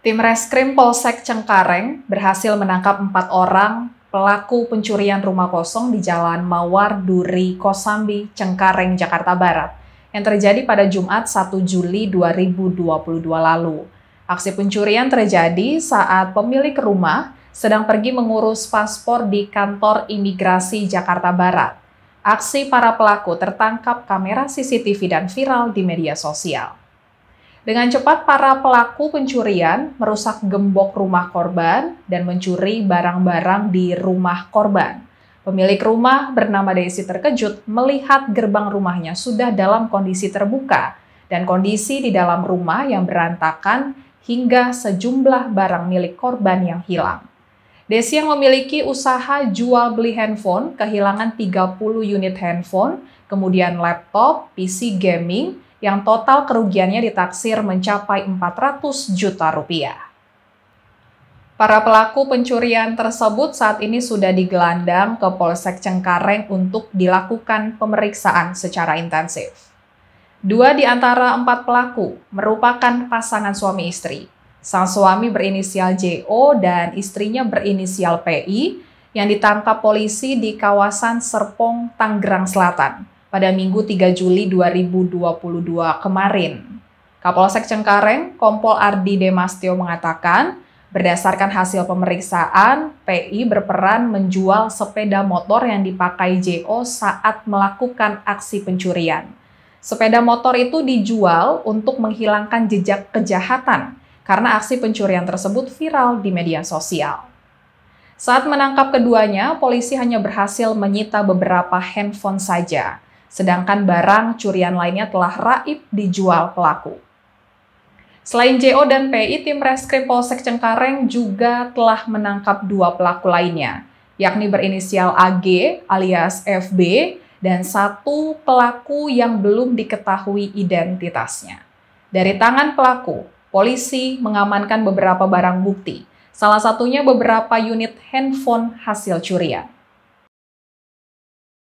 Tim Reskrim Polsek Cengkareng berhasil menangkap empat orang pelaku pencurian rumah kosong di Jalan Mawar Duri Kosambi, Cengkareng, Jakarta Barat yang terjadi pada Jumat 1 Juli 2022 lalu. Aksi pencurian terjadi saat pemilik rumah sedang pergi mengurus paspor di kantor imigrasi Jakarta Barat. Aksi para pelaku tertangkap kamera CCTV dan viral di media sosial. Dengan cepat, para pelaku pencurian merusak gembok rumah korban dan mencuri barang-barang di rumah korban. Pemilik rumah bernama Desi terkejut melihat gerbang rumahnya sudah dalam kondisi terbuka dan kondisi di dalam rumah yang berantakan hingga sejumlah barang milik korban yang hilang. Desi yang memiliki usaha jual beli handphone kehilangan 30 unit handphone, kemudian laptop, PC gaming, yang total kerugiannya ditaksir mencapai 400 juta rupiah. Para pelaku pencurian tersebut saat ini sudah digelandang ke Polsek Cengkareng untuk dilakukan pemeriksaan secara intensif. Dua di antara empat pelaku merupakan pasangan suami istri. Sang suami berinisial JO dan istrinya berinisial PI yang ditangkap polisi di kawasan Serpong, Tanggerang Selatan pada Minggu 3 Juli 2022 kemarin. Kapolsek Cengkareng, Kompol Ardi Demastio mengatakan, berdasarkan hasil pemeriksaan, PI berperan menjual sepeda motor yang dipakai JO saat melakukan aksi pencurian. Sepeda motor itu dijual untuk menghilangkan jejak kejahatan karena aksi pencurian tersebut viral di media sosial. Saat menangkap keduanya, polisi hanya berhasil menyita beberapa handphone saja sedangkan barang curian lainnya telah raib dijual pelaku. Selain JO dan PI, tim Reskrim Polsek Cengkareng juga telah menangkap dua pelaku lainnya, yakni berinisial AG alias FB dan satu pelaku yang belum diketahui identitasnya. Dari tangan pelaku, polisi mengamankan beberapa barang bukti, salah satunya beberapa unit handphone hasil curian.